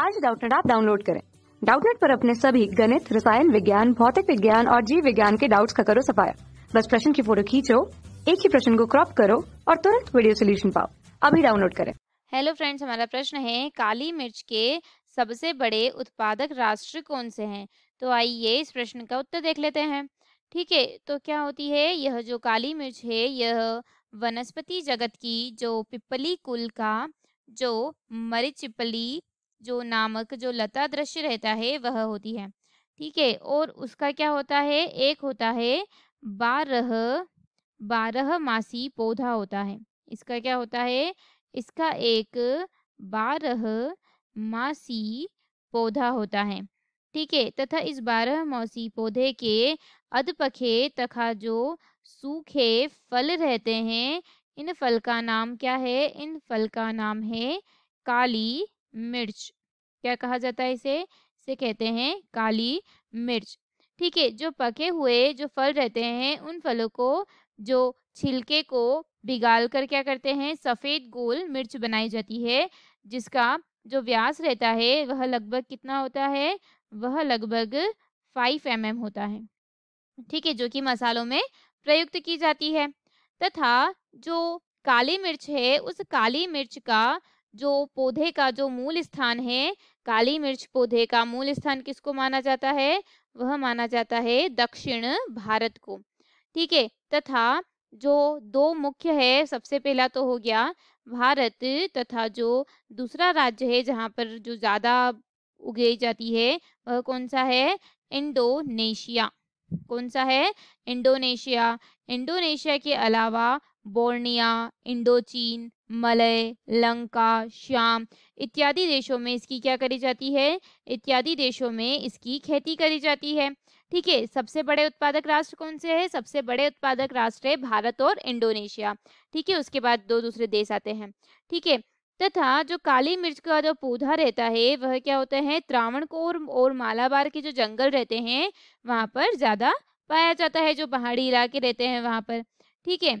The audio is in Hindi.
आज डाउटनेट आप डाउनलोड करें डाउटनेट पर अपने सभी गणित रसायन विज्ञान भौतिक विज्ञान और जीव विज्ञान के डाउट्स का करो सफाया बस प्रश्न की फोटो खींचो एक ही प्रश्न को क्रॉप करो और तुरंत वीडियो सोल्यूशन पाओ अभी डाउनलोड करें हेलो फ्रेंड्स हमारा प्रश्न है काली मिर्च के सबसे बड़े उत्पादक राष्ट्र कौन से हैं तो आइए इस प्रश्न का उत्तर देख लेते हैं ठीक है तो क्या होती है यह जो काली मिर्च है यह वनस्पति जगत की जो पिपली कुल का जो मरिचिपली जो नामक जो लता दृश्य रहता है वह होती है ठीक है और उसका क्या होता है एक होता है बारह बारह मासी पौधा होता है इसका क्या होता है इसका एक बारह मासी पौधा होता है ठीक है तथा इस बारह मौसी पौधे के अधपखे तथा जो सूखे फल रहते हैं इन फल का नाम क्या है इन फल का नाम है काली मिर्च क्या कहा जाता है इसे इसे कहते हैं काली मिर्च ठीक है जो पके हुए जो फल रहते हैं उन फलों को जो छिलके को बिगाल कर क्या करते हैं सफ़ेद गोल मिर्च बनाई जाती है जिसका जो व्यास रहता है वह लगभग कितना होता है वह लगभग फाइव एम mm होता है ठीक है जो कि मसालों में प्रयुक्त की जाती है तथा जो काली मिर्च है उस काली मिर्च का जो पौधे का जो मूल स्थान है काली मिर्च पौधे का मूल स्थान किसको माना जाता है वह माना जाता है दक्षिण भारत को ठीक है तथा जो दो मुख्य है सबसे पहला तो हो गया भारत तथा जो दूसरा राज्य है जहाँ पर जो ज़्यादा उगाई जाती है वह कौन सा है इंडोनेशिया कौन सा है इंडोनेशिया इंडोनेशिया के अलावा बोर्निया इंडोचीन मलय लंका श्याम इत्यादि देशों में इसकी क्या करी जाती है इत्यादि देशों में इसकी खेती करी जाती है ठीक है सबसे बड़े उत्पादक राष्ट्र कौन से हैं सबसे बड़े उत्पादक राष्ट्र है भारत और इंडोनेशिया ठीक है उसके बाद दो दूसरे देश आते हैं ठीक है तथा जो काली मिर्च का जो पौधा रहता है वह क्या होता है त्रावण कोर और मालाबार के जो जंगल रहते हैं वहाँ पर ज़्यादा पाया जाता है जो पहाड़ी इलाके रहते हैं वहाँ पर ठीक है